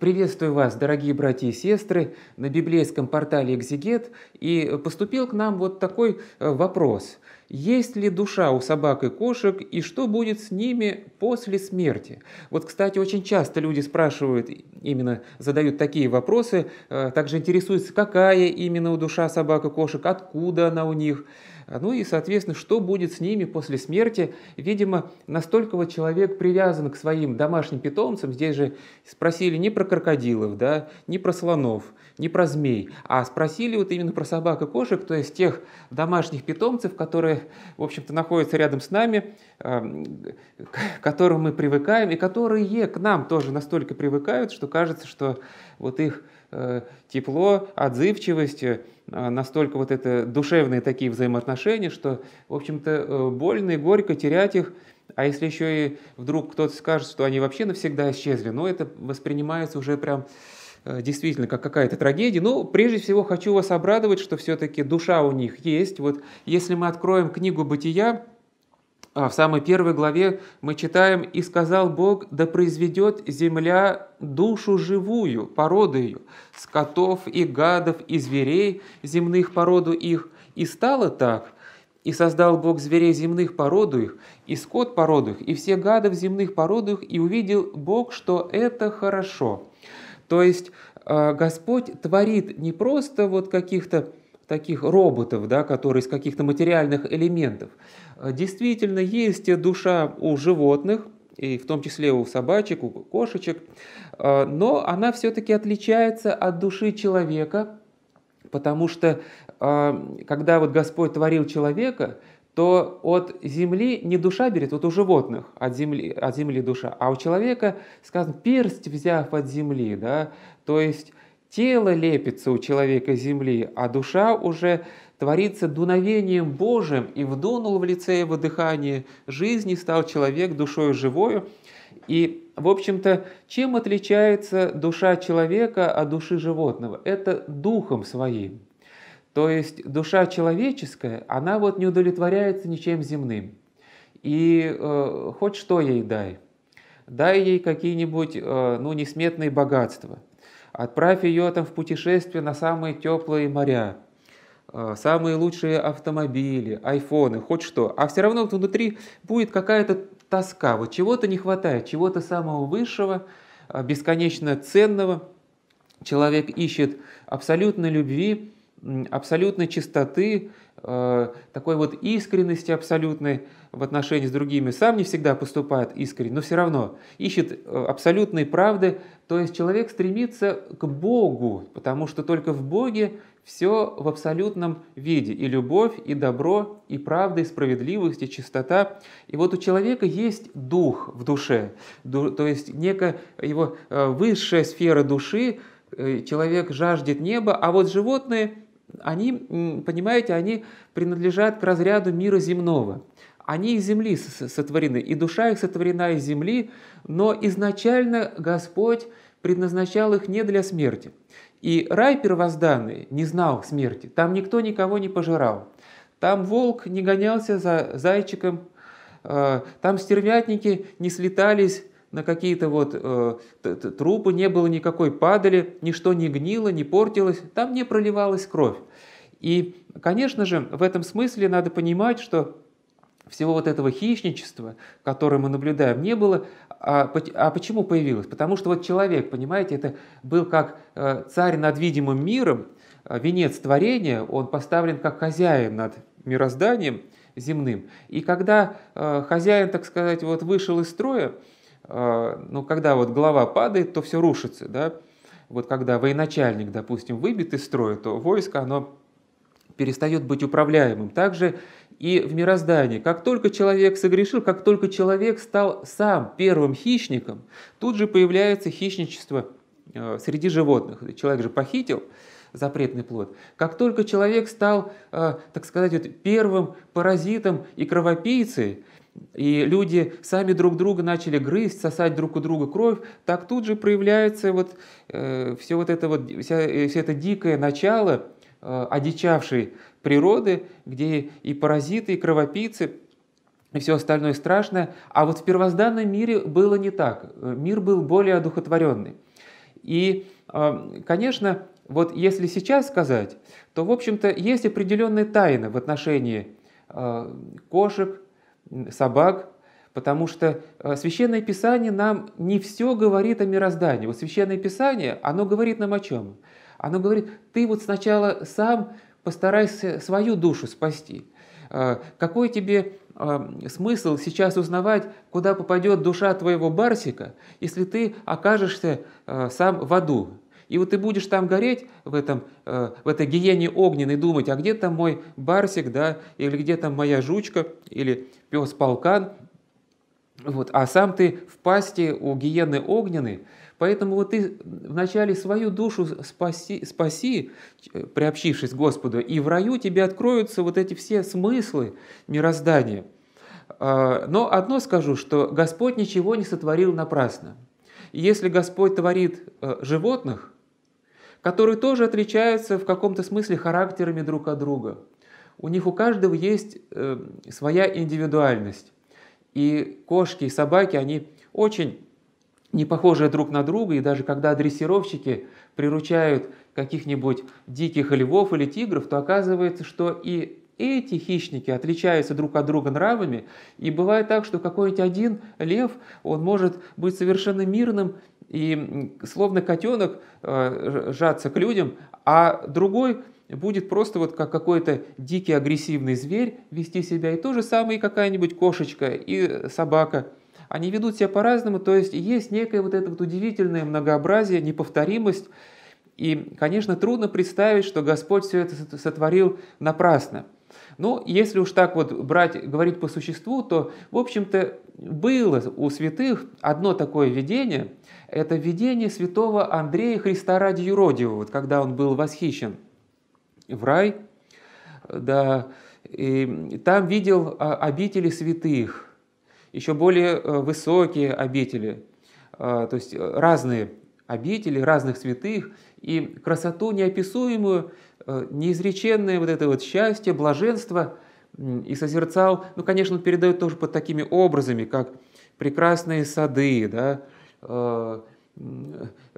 Приветствую вас, дорогие братья и сестры, на библейском портале «Экзегет». И поступил к нам вот такой э, вопрос. Есть ли душа у собак и кошек, и что будет с ними после смерти? Вот, кстати, очень часто люди спрашивают, именно задают такие вопросы, э, также интересуются, какая именно у душа собак и кошек, откуда она у них – а, ну и, соответственно, что будет с ними после смерти? Видимо, настолько вот человек привязан к своим домашним питомцам. Здесь же спросили не про крокодилов, да, не про слонов, не про змей, а спросили вот именно про собак и кошек, то есть тех домашних питомцев, которые, в общем-то, находятся рядом с нами, эм, к которым мы привыкаем и которые к нам тоже настолько привыкают, что кажется, что вот их э, тепло, отзывчивость, э, а, настолько вот это душевные такие взаимоотношения, что, в общем-то, э, больно и горько терять их. А если еще и вдруг кто-то скажет, что они вообще навсегда исчезли, ну, это воспринимается уже прям э, действительно как какая-то трагедия. Ну, прежде всего хочу вас обрадовать, что все-таки душа у них есть. Вот если мы откроем книгу «Бытия», а в самой первой главе мы читаем «И сказал Бог, да произведет земля душу живую, породу ее, скотов и гадов, и зверей земных породу их». И стало так, и создал Бог зверей земных породу их, и скот породу их, и все гадов земных породу их, и увидел Бог, что это хорошо. То есть а, Господь творит не просто вот каких-то таких роботов, да, которые из каких-то материальных элементов. Э, действительно, есть душа у животных, и в том числе у собачек, у кошечек, э, но она все-таки отличается от души человека, потому что э, когда вот Господь творил человека, то от земли не душа берет, вот у животных от земли, от земли душа, а у человека, сказано, персть взяв от земли, да, то есть Тело лепится у человека земли, а душа уже творится дуновением Божьим и вдунул в лице его дыхание жизни, стал человек душою живою. И, в общем-то, чем отличается душа человека от души животного? Это духом своим. То есть душа человеческая, она вот не удовлетворяется ничем земным. И э, хоть что ей дай. Дай ей какие-нибудь, э, ну, несметные богатства – Отправь ее там в путешествие на самые теплые моря, э, самые лучшие автомобили, айфоны, хоть что. А все равно внутри будет какая-то тоска. Вот чего-то не хватает, чего-то самого высшего, э, бесконечно ценного. Человек ищет абсолютной любви, абсолютной чистоты, Э, такой вот искренности абсолютной в отношении с другими. Сам не всегда поступает искренне, но все равно ищет э, абсолютной правды. То есть человек стремится к Богу, потому что только в Боге все в абсолютном виде. И любовь, и добро, и правда, и справедливость, и чистота. И вот у человека есть дух в душе, то есть некая его э, высшая сфера души, человек жаждет неба, а вот животные – они, понимаете, они принадлежат к разряду мира земного. Они из земли сотворены, и душа их сотворена из земли, но изначально Господь предназначал их не для смерти. И рай первозданный не знал смерти, там никто никого не пожирал. Там волк не гонялся за зайчиком, э, там стервятники не слетались на какие-то вот э, трупы, не было никакой падали, ничто не гнило, не портилось, там не проливалась кровь. И, конечно же, в этом смысле надо понимать, что всего вот этого хищничества, которое мы наблюдаем, не было. А, а почему появилось? Потому что вот человек, понимаете, это был как э, царь над видимым миром, а венец творения, он поставлен как хозяин над мирозданием земным. И когда э, хозяин, так сказать, вот вышел из строя, а, ну, когда вот глава падает, то все рушится, да. Вот когда военачальник, допустим, выбит из строя, то войско, оно перестает быть управляемым. Также и в мироздании. Как только человек согрешил, как только человек стал сам первым хищником, тут же появляется хищничество а, среди животных. Человек же похитил запретный плод. Как только человек стал, а, так сказать, первым паразитом и кровопийцей, и люди сами друг друга начали грызть, сосать друг у друга кровь, так тут же проявляется вот э, все вот это вот, вся, э, все это дикое начало э, одичавшей природы, где и паразиты, и кровопийцы, и все остальное страшное. А вот в первозданном мире было не так. Мир был более одухотворенный. И, э, конечно, вот если сейчас сказать, то, в общем-то, есть определенные тайны в отношении э, кошек, собак, потому что э, Священное Писание нам не все говорит о мироздании. Вот Священное Писание, оно говорит нам о чем? Оно говорит, ты вот сначала сам постарайся свою душу спасти. Э, какой тебе э, смысл сейчас узнавать, куда попадет душа твоего барсика, если ты окажешься сам в аду? И вот ты будешь там гореть в, этом, э, в этой гиене огненной, думать, а где там мой барсик, да, или где там моя жучка, или пес-полкан, вот, а сам ты в пасти у гиены огненной, Поэтому вот ты вначале свою душу спаси, спаси, приобщившись к Господу, и в раю тебе откроются вот эти все смыслы мироздания. А, но одно скажу, что Господь ничего не сотворил напрасно. Если Господь творит э, животных, которые тоже отличаются в каком-то смысле характерами друг от друга. У них у каждого есть э, своя индивидуальность. И кошки, и собаки, они очень не похожи друг на друга, и даже когда дрессировщики приручают каких-нибудь диких львов или тигров, то оказывается, что и эти хищники отличаются друг от друга нравами, и бывает так, что какой-нибудь один лев, он может быть совершенно мирным и словно котенок э, жаться к людям, а другой будет просто вот как какой-то дикий агрессивный зверь вести себя, и то же самое и какая-нибудь кошечка, и собака. Они ведут себя по-разному, то есть есть некое вот это вот удивительное многообразие, неповторимость, и, конечно, трудно представить, что Господь все это сотворил напрасно – но ну, если уж так вот брать, говорить по существу, то, в общем-то, было у святых одно такое видение. Это видение святого Андрея Христа ради Юродиева, вот когда он был восхищен в рай, да, и там видел а, обители святых, еще более э, высокие обители, а, то есть э, разные обители разных святых, и красоту неописуемую Э, неизреченное вот это вот счастье, блаженство и созерцал, ну, конечно, он передает тоже под такими образами, как прекрасные сады, да, э,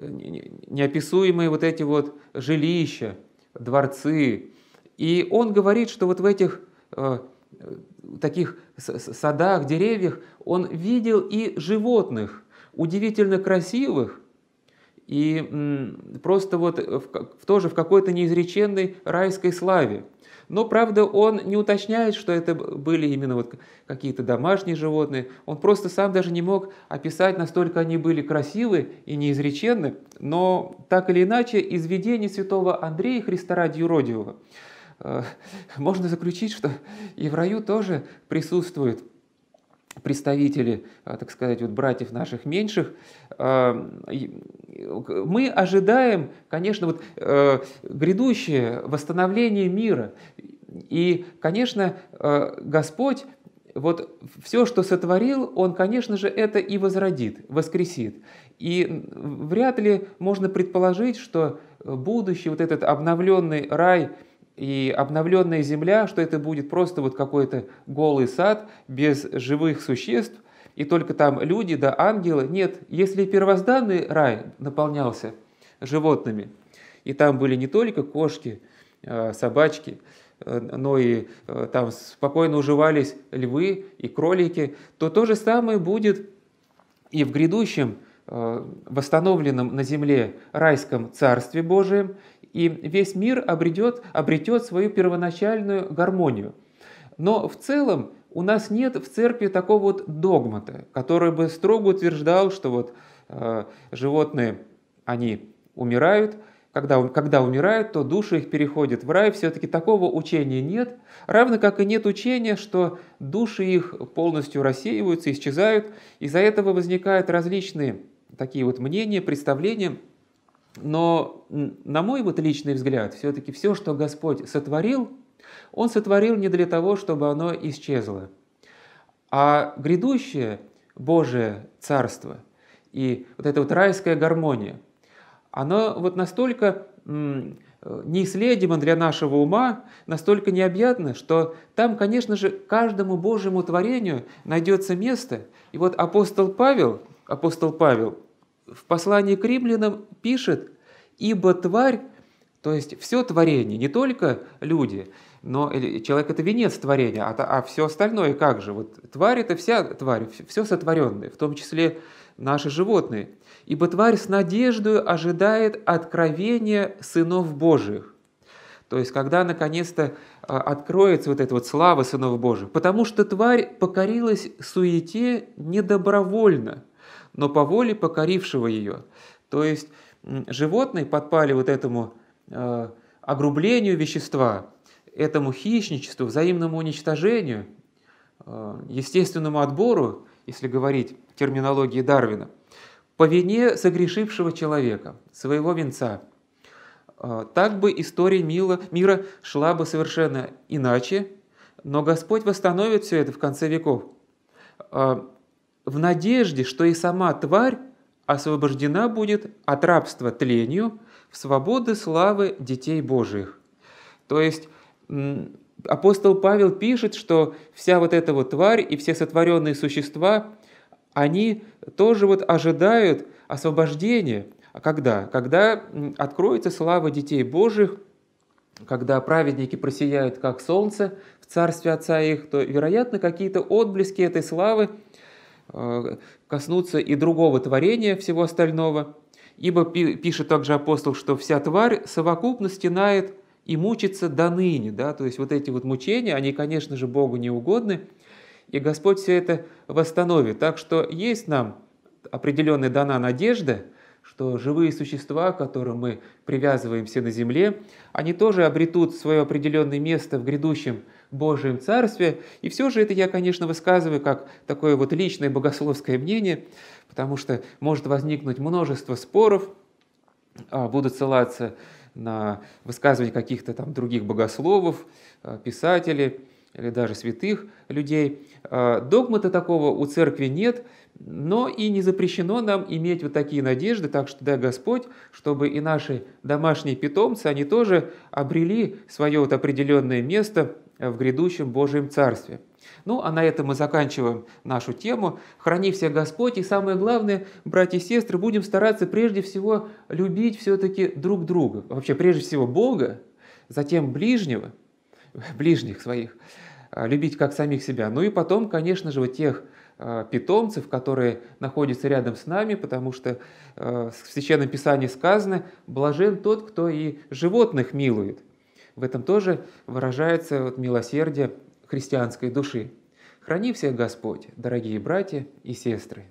неописуемые вот эти вот жилища, дворцы. И он говорит, что вот в этих э, таких садах, деревьях он видел и животных, удивительно красивых, и просто вот э, в, тоже в какой-то неизреченной райской славе. Но, правда, он не уточняет, что это были именно вот какие-то домашние животные. Он просто сам даже не мог описать, настолько они были красивы и неизреченны. Но так или иначе, из видений святого Андрея Христа ради юродивого э, можно заключить, что и в раю тоже присутствует представители, а, так сказать, вот братьев наших меньших, а, мы ожидаем, конечно, вот э, грядущее восстановление мира. И, конечно, э, Господь вот все, что сотворил, он, конечно же, это и возродит, воскресит. И вряд ли можно предположить, что будущий вот этот обновленный рай – и обновленная земля, что это будет просто вот какой-то голый сад без живых существ, и только там люди да ангелы. Нет, если первозданный рай наполнялся животными, и там были не только кошки, а, собачки, э, но и э, там спокойно уживались львы и кролики, то то же самое будет и в грядущем э, восстановленном на земле райском Царстве Божием, и весь мир обретет, обретет свою первоначальную гармонию. Но в целом у нас нет в церкви такого вот догмата, который бы строго утверждал, что вот э, животные, они умирают, когда, когда умирают, то души их переходят в рай. Все-таки такого учения нет. Равно как и нет учения, что души их полностью рассеиваются, исчезают. Из-за этого возникают различные такие вот мнения, представления – но, на мой вот личный взгляд, все-таки все, что Господь сотворил, Он сотворил не для того, чтобы оно исчезло, а грядущее Божие Царство и вот эта вот райская гармония, оно вот настолько э, неисследимо для нашего ума, настолько необъятно, что там, конечно же, каждому Божьему творению найдется место. И вот апостол Павел, апостол Павел – в послании к римлянам пишет, «Ибо тварь, то есть все творение, не только люди, но человек – это венец творения, а, а все остальное как же? Вот тварь – это вся тварь, все сотворенное, в том числе наши животные. Ибо тварь с надеждой ожидает откровения сынов Божьих. То есть, когда наконец-то а, откроется вот эта вот слава сынов Божьих. Потому что тварь покорилась суете недобровольно – но по воле покорившего ее. То есть животные подпали вот этому э, огрублению вещества, этому хищничеству, взаимному уничтожению, э, естественному отбору, если говорить терминологией Дарвина, по вине согрешившего человека, своего венца. Э, так бы история мила, мира шла бы совершенно иначе, но Господь восстановит все это в конце веков. Э, в надежде, что и сама тварь освобождена будет от рабства тлению в свободы славы детей Божиих. То есть апостол Павел пишет, что вся вот эта вот тварь и все сотворенные существа, они тоже вот ожидают освобождения. А когда? Когда откроется слава детей Божьих, когда праведники просияют, как солнце, в царстве Отца их, то, вероятно, какие-то отблески этой славы Э, коснуться и другого творения всего остального, ибо пишет также апостол, что вся тварь совокупно стенает и мучится до ныне, да, то есть вот эти вот мучения, они, конечно же, Богу не угодны, и Господь все это восстановит. Так что есть нам определенная дана надежда, что живые существа, к которым мы привязываемся на земле, они тоже обретут свое определенное место в грядущем Божьем Царстве. И все же это я, конечно, высказываю как такое вот личное богословское мнение, потому что может возникнуть множество споров, а, будут ссылаться на высказывания каких-то там других богословов, а, писателей или даже святых людей. А, Догмата такого у церкви нет, но и не запрещено нам иметь вот такие надежды, так что дай Господь, чтобы и наши домашние питомцы, они тоже обрели свое вот определенное место в грядущем Божьем Царстве. Ну, а на этом мы заканчиваем нашу тему. Храни всех Господь. И самое главное, братья и сестры, будем стараться прежде всего любить все-таки друг друга. Вообще, прежде всего Бога, затем ближнего, ближних своих, а, любить как самих себя. Ну и потом, конечно же, вот тех а, питомцев, которые находятся рядом с нами, потому что а, в Священном Писании сказано «блажен тот, кто и животных милует». В этом тоже выражается вот милосердие христианской души. Храни всех Господь, дорогие братья и сестры.